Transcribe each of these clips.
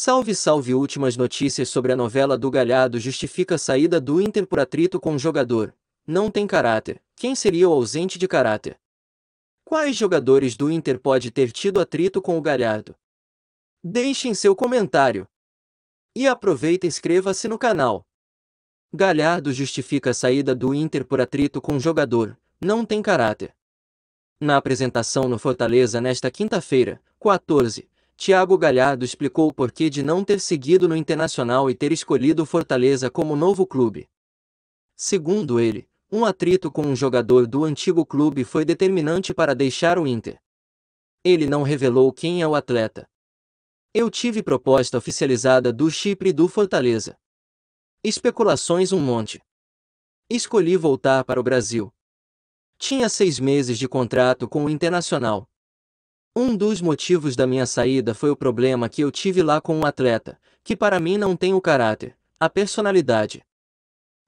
Salve, salve! Últimas notícias sobre a novela do Galhardo justifica a saída do Inter por atrito com o jogador. Não tem caráter. Quem seria o ausente de caráter? Quais jogadores do Inter pode ter tido atrito com o Galhardo? Deixem seu comentário. E aproveita e inscreva-se no canal. Galhardo justifica a saída do Inter por atrito com o jogador. Não tem caráter. Na apresentação no Fortaleza nesta quinta-feira, 14, Tiago Galhardo explicou o porquê de não ter seguido no Internacional e ter escolhido o Fortaleza como novo clube. Segundo ele, um atrito com um jogador do antigo clube foi determinante para deixar o Inter. Ele não revelou quem é o atleta. Eu tive proposta oficializada do Chipre e do Fortaleza. Especulações um monte. Escolhi voltar para o Brasil. Tinha seis meses de contrato com o Internacional, um dos motivos da minha saída foi o problema que eu tive lá com um atleta, que para mim não tem o caráter, a personalidade.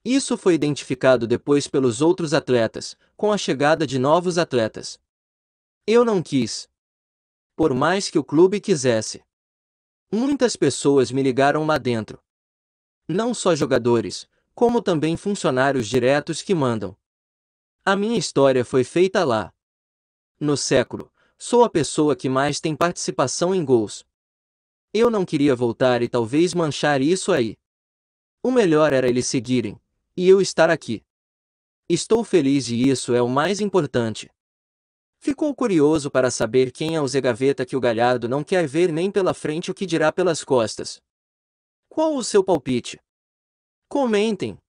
Isso foi identificado depois pelos outros atletas, com a chegada de novos atletas. Eu não quis. Por mais que o clube quisesse. Muitas pessoas me ligaram lá dentro. Não só jogadores, como também funcionários diretos que mandam. A minha história foi feita lá. No século Sou a pessoa que mais tem participação em gols. Eu não queria voltar e talvez manchar isso aí. O melhor era eles seguirem, e eu estar aqui. Estou feliz e isso é o mais importante. Ficou curioso para saber quem é o Zé Gaveta que o Galhardo não quer ver nem pela frente o que dirá pelas costas. Qual o seu palpite? Comentem.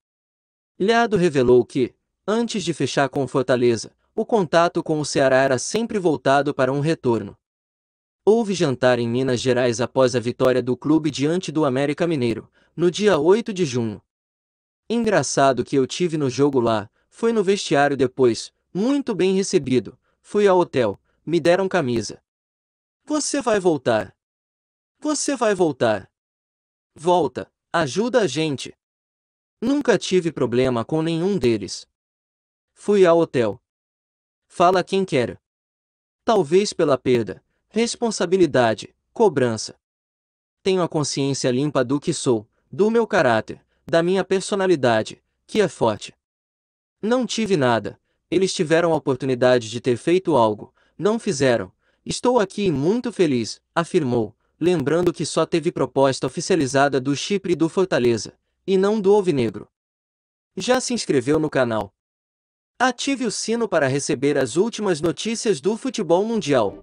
Lhado revelou que, antes de fechar com Fortaleza, o contato com o Ceará era sempre voltado para um retorno. Houve jantar em Minas Gerais após a vitória do clube diante do América Mineiro, no dia 8 de junho. Engraçado que eu tive no jogo lá, foi no vestiário depois, muito bem recebido, fui ao hotel, me deram camisa. Você vai voltar. Você vai voltar. Volta, ajuda a gente. Nunca tive problema com nenhum deles. Fui ao hotel, fala quem quer. Talvez pela perda, responsabilidade, cobrança. Tenho a consciência limpa do que sou, do meu caráter, da minha personalidade, que é forte. Não tive nada, eles tiveram a oportunidade de ter feito algo, não fizeram. Estou aqui muito feliz, afirmou, lembrando que só teve proposta oficializada do Chipre e do Fortaleza, e não do Negro Já se inscreveu no canal? Ative o sino para receber as últimas notícias do futebol mundial.